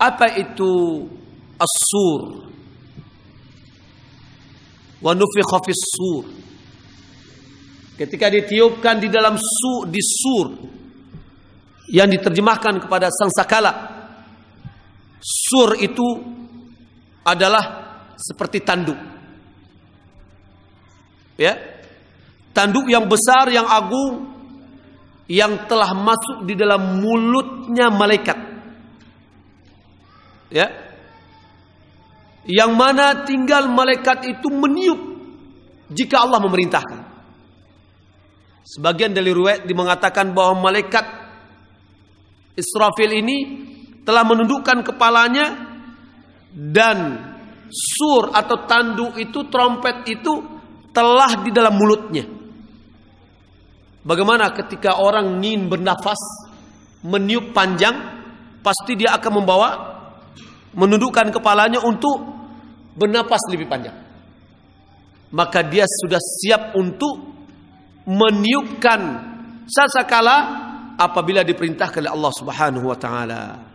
Apa itu as-sur? Wa nufikha sur Ketika ditiupkan di dalam su di sur yang diterjemahkan kepada sang sakala. Sur itu adalah seperti tanduk. Ya. Tanduk yang besar, yang agung yang telah masuk di dalam mulutnya malaikat ya yang mana tinggal malaikat itu meniup jika Allah memerintahkan. Sebagian dari riwayat mengatakan bahwa malaikat Israfil ini telah menundukkan kepalanya dan sur atau tandu itu trompet itu telah di dalam mulutnya. Bagaimana ketika orang ingin bernafas meniup panjang pasti dia akan membawa menundukkan kepalanya untuk bernapas lebih panjang. Maka dia sudah siap untuk meniupkan sasakala apabila diperintahkan oleh Allah Subhanahu wa taala.